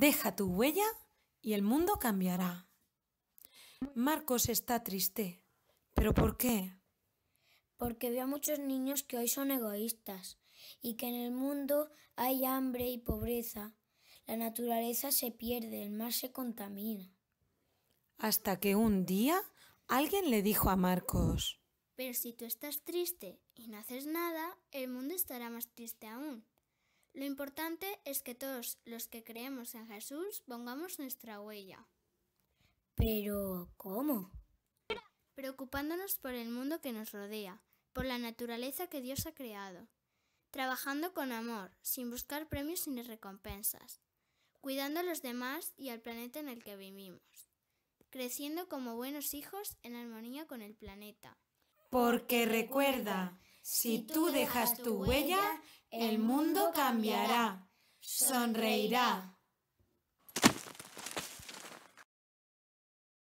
Deja tu huella y el mundo cambiará. Marcos está triste. ¿Pero por qué? Porque veo a muchos niños que hoy son egoístas y que en el mundo hay hambre y pobreza. La naturaleza se pierde, el mar se contamina. Hasta que un día alguien le dijo a Marcos, Pero si tú estás triste y no haces nada, el mundo estará más triste aún. Lo importante es que todos los que creemos en Jesús pongamos nuestra huella. Pero, ¿cómo? Preocupándonos por el mundo que nos rodea, por la naturaleza que Dios ha creado, trabajando con amor, sin buscar premios ni recompensas, cuidando a los demás y al planeta en el que vivimos, creciendo como buenos hijos en armonía con el planeta. Porque recuerda, si tú dejas tu huella, el mundo cambiará, sonreirá.